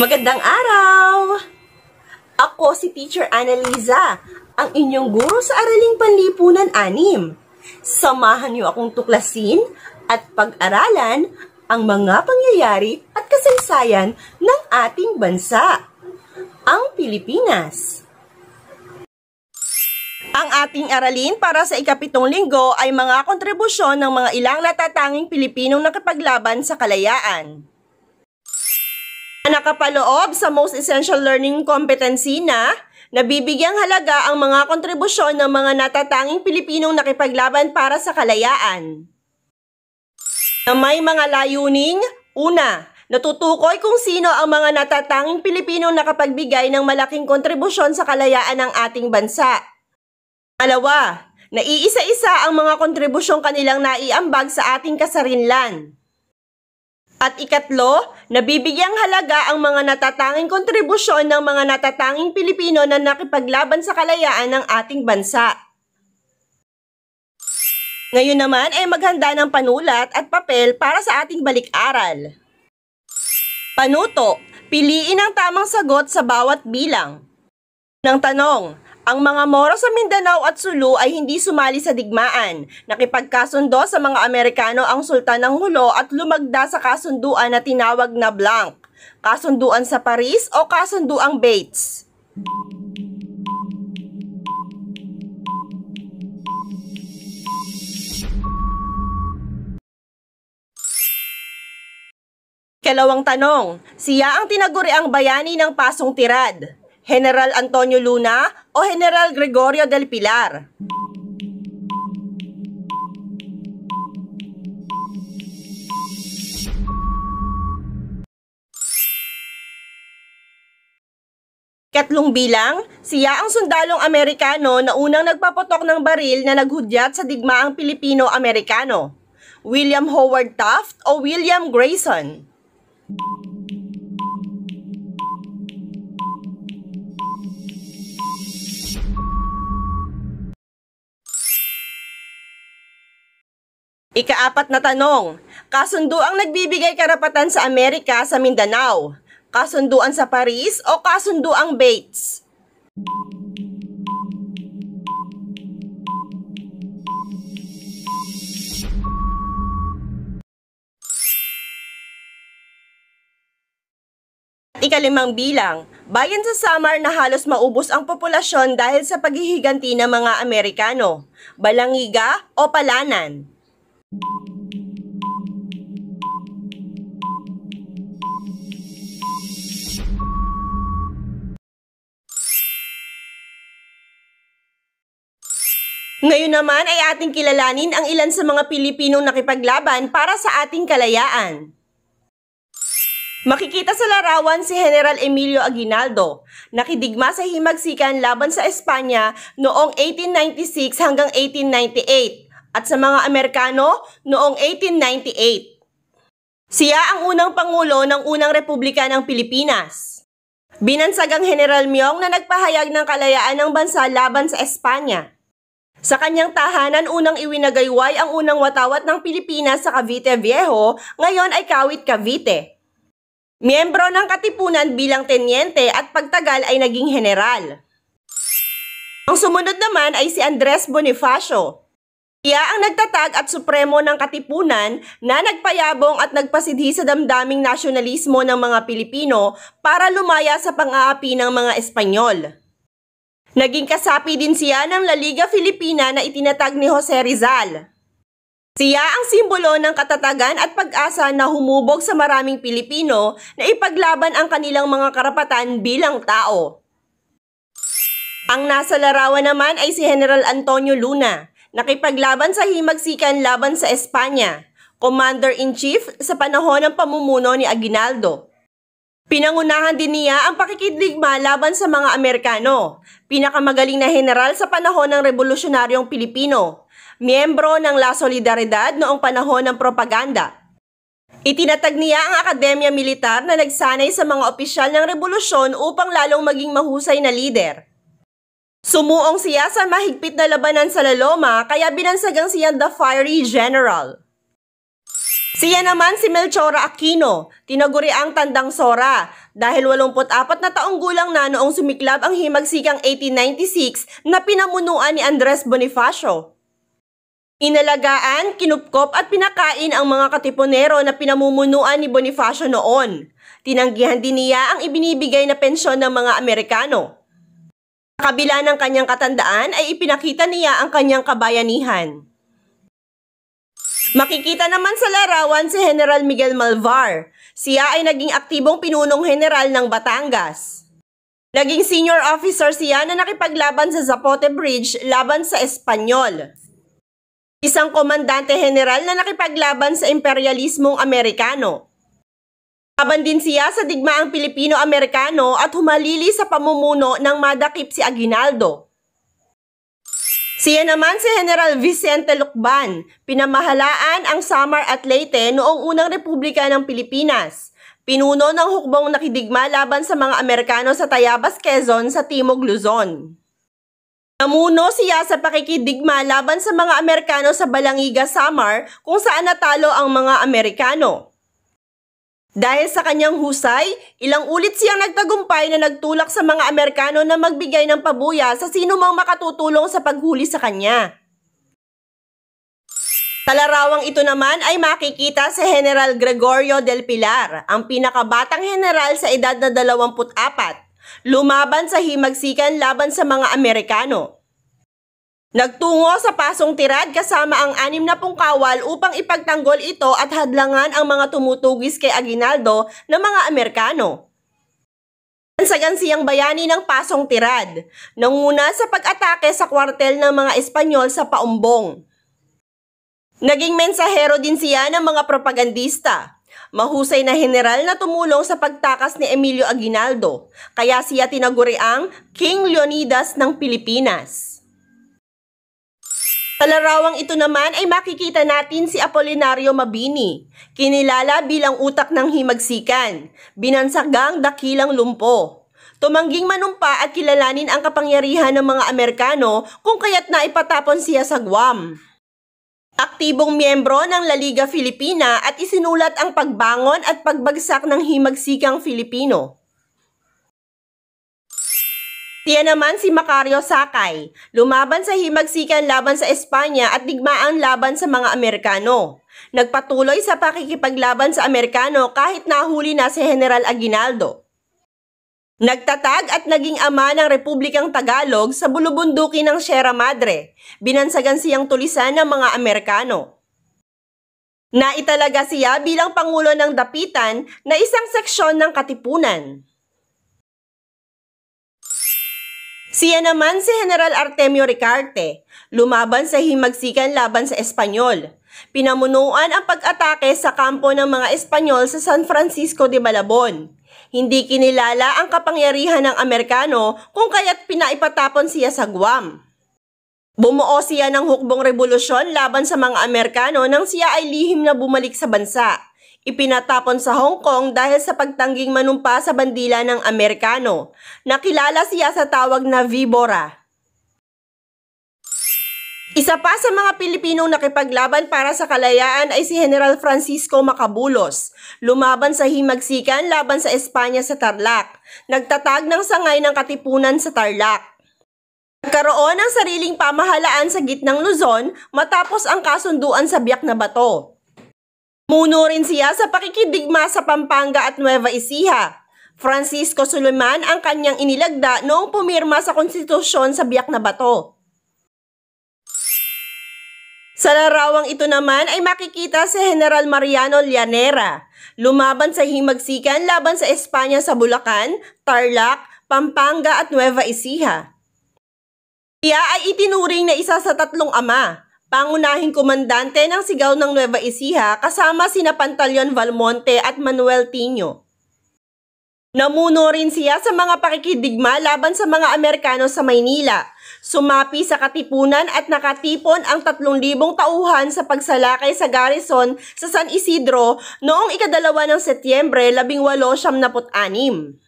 Magandang araw! Ako si Teacher Annalisa, ang inyong guro sa Araling Panlipunan 6. Samahan niyo akong tuklasin at pag-aralan ang mga pangyayari at kasaysayan ng ating bansa, ang Pilipinas ang ating aralin para sa ikapitong linggo ay mga kontribusyon ng mga ilang natatanging Pilipinong nakipaglaban sa kalayaan. Nakapaloob sa Most Essential Learning Competency na nabibigyang halaga ang mga kontribusyon ng mga natatanging Pilipinong nakipaglaban para sa kalayaan. Na may mga layuning, una, Natutukoy kung sino ang mga natatanging Pilipinong nakapagbigay ng malaking kontribusyon sa kalayaan ng ating bansa. Alawa, naiisa-isa ang mga kontribusyong kanilang naiambag sa ating kasarinlan. At ikatlo, nabibigyang halaga ang mga natatanging kontribusyon ng mga natatanging Pilipino na nakipaglaban sa kalayaan ng ating bansa. Ngayon naman ay maghanda ng panulat at papel para sa ating balik-aral. Panuto, piliin ang tamang sagot sa bawat bilang. Nang tanong, ang mga Moro sa Mindanao at Sulu ay hindi sumali sa digmaan. Nakipagkasundo sa mga Amerikano ang Sultan ng Hulo at lumagda sa kasunduan na tinawag na Blanc, kasunduan sa Paris o kasunduang Bates. Kalawang tanong, siya ang tinaguri ang bayani ng Pasong Tirad. General Antonio Luna o General Gregorio del Pilar? Katlong bilang, siya ang sundalong Amerikano na unang nagpapotok ng baril na naghudyat sa digmaang Pilipino-Amerikano. William Howard Taft o William Grayson? Ikaapat na tanong, kasunduang nagbibigay karapatan sa Amerika sa Mindanao, kasunduan sa Paris o kasunduang Bates? ikalimang bilang, bayan sa Samar na halos maubos ang populasyon dahil sa paghihiganti ng mga Amerikano, balangiga o palanan. Ngayon naman ay ating kilalanin ang ilan sa mga Pilipinong nakipaglaban para sa ating kalayaan. Makikita sa larawan si General Emilio Aguinaldo, nakidigma sa himagsikan laban sa Espanya noong 1896 hanggang 1898 at sa mga Amerikano noong 1898. Siya ang unang pangulo ng unang republika ng Pilipinas. Binansagang General Miong na nagpahayag ng kalayaan ng bansa laban sa Espanya. Sa kanyang tahanan, unang iwinagayway ang unang watawat ng Pilipinas sa Cavite Viejo, ngayon ay Kawit Cavite. Miyembro ng Katipunan bilang tenyente at pagtagal ay naging general. Ang sumunod naman ay si Andres Bonifacio. Siya ang nagtatag at supremo ng katipunan na nagpayabong at nagpasidhi sa damdaming nasyonalismo ng mga Pilipino para lumaya sa pang-aapi ng mga Espanyol. Naging kasapi din siya ng La Liga Filipina na itinatag ni Jose Rizal. Siya ang simbolo ng katatagan at pag-asa na humubog sa maraming Pilipino na ipaglaban ang kanilang mga karapatan bilang tao. Ang nasa larawan naman ay si General Antonio Luna. Nakipaglaban sa himagsikan laban sa Espanya, Commander-in-Chief sa panahon ng pamumuno ni Aguinaldo. Pinangunahan din niya ang pakikidligma laban sa mga Amerikano, pinakamagaling na general sa panahon ng revolusyonaryong Pilipino, miyembro ng La Solidaridad noong panahon ng propaganda. Itinatag niya ang Akademya Militar na nagsanay sa mga opisyal ng revolusyon upang lalong maging mahusay na leader. Sumuong siya sa mahigpit na labanan sa Laloma kaya binansagang siya the fiery general. Siya naman si Melchora Aquino, tinaguri ang tandang Sora dahil 84 na taong gulang na noong sumiklab ang himagsikang 1896 na pinamunuan ni Andres Bonifacio. Inalagaan, kinupkop at pinakain ang mga katipunero na pinamumunuan ni Bonifacio noon. Tinanggihan din niya ang ibinibigay na pensyon ng mga Amerikano kabila ng kanyang katandaan ay ipinakita niya ang kanyang kabayanihan. Makikita naman sa larawan si General Miguel Malvar. Siya ay naging aktibong pinunong general ng Batangas. Naging senior officer siya na nakipaglaban sa Zapote Bridge laban sa Espanyol. Isang komandante general na nakipaglaban sa imperialismong Amerikano. Laban din siya sa digmaang Pilipino-Amerikano at humalili sa pamumuno ng madakip si Aguinaldo. Siya naman si General Vicente Lucban, pinamahalaan ang Samar at Leyte noong unang Republika ng Pilipinas. Pinuno ng hukbong nakidigma laban sa mga Amerikano sa Tayabas, Quezon sa Timog Luzon. Namuno siya sa pakikidigma laban sa mga Amerikano sa Balangiga, Samar kung saan natalo ang mga Amerikano. Dahil sa kanyang husay, ilang ulit siyang nagtagumpay na nagtulak sa mga Amerikano na magbigay ng pabuya sa sino mang makatutulong sa paghuli sa kanya. Talarawang ito naman ay makikita sa General Gregorio del Pilar, ang pinakabatang general sa edad na 24, lumaban sa himagsikan laban sa mga Amerikano. Nagtungo sa Pasong Tirad kasama ang anim na pong upang ipagtanggol ito at hadlangan ang mga tumutugis kay Aguinaldo ng mga Amerikano. Gansagan bayani ng Pasong Tirad, nanguna sa pag-atake sa kwartel ng mga Espanyol sa Paumbong. Naging mensahero din siya ng mga propagandista, mahusay na general na tumulong sa pagtakas ni Emilio Aguinaldo, kaya siya tinaguri ang King Leonidas ng Pilipinas. Sa larawang ito naman ay makikita natin si Apolinario Mabini, kinilala bilang utak ng himagsikan, binansagang dakilang lumpo. Tumangging manumpa at kilalanin ang kapangyarihan ng mga Amerikano kung kaya't na ipatapon siya sa Guam. Aktibong miyembro ng La Liga Filipina at isinulat ang pagbangon at pagbagsak ng himagsikang Filipino. Tiyan naman si Macario Sakay, lumaban sa himagsikan laban sa Espanya at digmaang laban sa mga Amerikano. Nagpatuloy sa pakikipaglaban sa Amerikano kahit nahuli na si General Aguinaldo. Nagtatag at naging ama ng Republikang Tagalog sa bulubunduki ng Sierra Madre, binansagan siyang tulisan ng mga Amerikano. Naitalaga siya bilang Pangulo ng Dapitan na isang seksyon ng Katipunan. Siya naman si General Artemio Ricarte, lumaban sa himagsikan laban sa Espanyol. Pinamunuan ang pag-atake sa kampo ng mga Espanyol sa San Francisco de Malabon. Hindi kinilala ang kapangyarihan ng Amerikano kung kaya't pinaipatapon siya sa Guam. Bumuo siya ng hukbong rebolusyon laban sa mga Amerikano nang siya ay lihim na bumalik sa bansa. Ipinatapon sa Hong Kong dahil sa pagtangging manumpa sa bandila ng Amerikano. Nakilala siya sa tawag na Vibora. Isa pa sa mga Pilipinong nakipaglaban para sa kalayaan ay si General Francisco Macabulos. Lumaban sa himagsikan laban sa Espanya sa Tarlac. Nagtatag ng sangay ng katipunan sa Tarlac. Nagkaroon ng sariling pamahalaan sa gitnang Luzon matapos ang kasunduan sa Biak na Bato. Muno rin siya sa pakikidigma sa Pampanga at Nueva Ecija. Francisco Suleman ang kanyang inilagda noong pumirma sa konstitusyon sa Biak na bato. Sa larawang ito naman ay makikita si General Mariano Llanera. Lumaban sa himagsikan laban sa Espanya sa Bulacan, Tarlac, Pampanga at Nueva Ecija. Siya ay itinuring na isa sa tatlong ama pangunahing komandante ng sigaw ng Nueva Ecija kasama sina Pantalyon Valmonte at Manuel Tino. Namuno rin siya sa mga pakikidigma laban sa mga Amerikano sa Maynila. Sumapi sa katipunan at nakatipon ang 3,000 tauhan sa pagsalakay sa garrison sa San Isidro noong ikadalawa ng Setyembre 1896.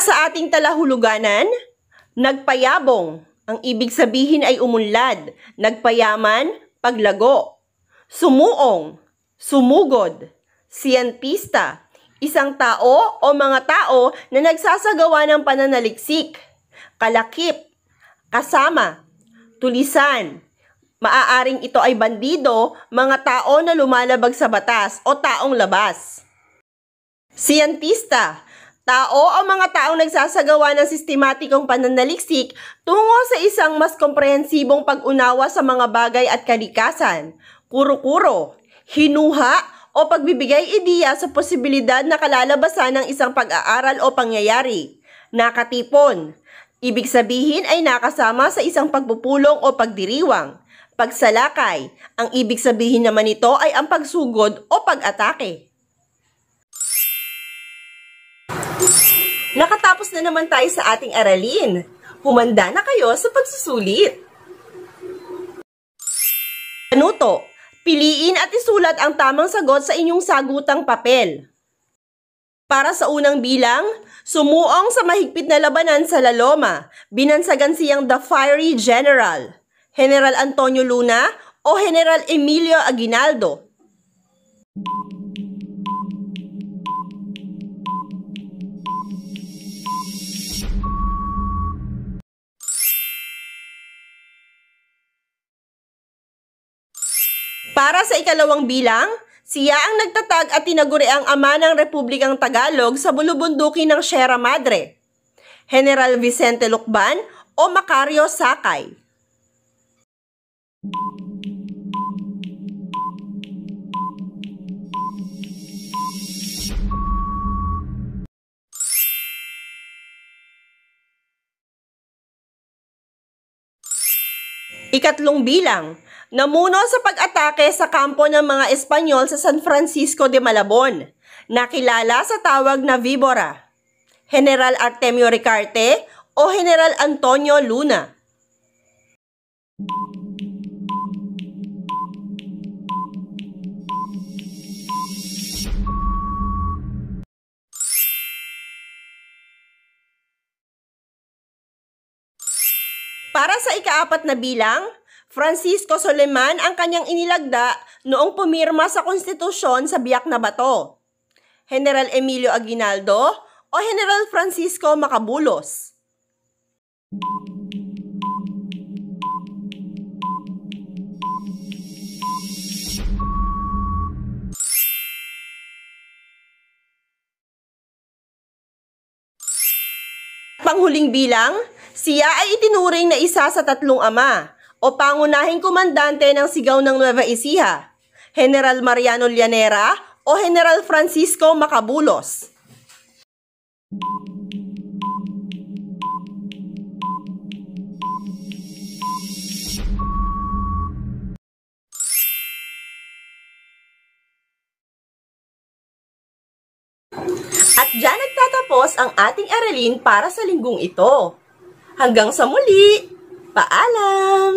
Sa ating talahuluganan, nagpayabong ang ibig sabihin ay umunlad, nagpayaman, paglago. Sumuong, sumugod, siyentista, isang tao o mga tao na nagsasagawa ng pananaliksik, kalakip, kasama, tulisan, maaaring ito ay bandido, mga tao na lumalabag sa batas o taong labas. Siyentista, Tao o mga taong nagsasagawa ng sistematikong pananaliksik tungo sa isang mas komprehensibong pag-unawa sa mga bagay at kalikasan, kuro-kuro, hinuha o pagbibigay ideya sa posibilidad na kalalabasan ng isang pag-aaral o pangyayari. Nakatipon. Ibig sabihin ay nakasama sa isang pagpupulong o pagdiriwang. Pagsalakay. Ang ibig sabihin naman nito ay ang pagsugod o pag-atake. Nakatapos na naman tayo sa ating aralin. Humanda na kayo sa pagsusulit. Panuto, piliin at isulat ang tamang sagot sa inyong sagutang papel. Para sa unang bilang, sumuong sa mahigpit na labanan sa Laloma, binansagan siyang The Fiery General, General Antonio Luna o General Emilio Aguinaldo. Para sa ikalawang bilang, siya ang nagtatag at tinaguri ang ama ng Republikang Tagalog sa bulubundukin ng Sierra Madre, General Vicente Lucban o Macario Sakay. Ikatlong bilang, Namuno sa pag-atake sa kampo ng mga Espanyol sa San Francisco de Malabon, nakilala sa tawag na Vibora, General Artemio Ricarte o General Antonio Luna. Para sa ikaapat na bilang, Francisco Soleman ang kanyang inilagda noong pumirma sa konstitusyon sa Biak na bato. General Emilio Aguinaldo o General Francisco Macabulos. Panghuling bilang, siya ay itinuring na isa sa tatlong ama o pangunahing komandante ng sigaw ng Nueva Ecija, General Mariano Llanera o General Francisco Macabulos. At dyan nagtatapos ang ating aralin para sa linggong ito. Hanggang sa muli! Paalam!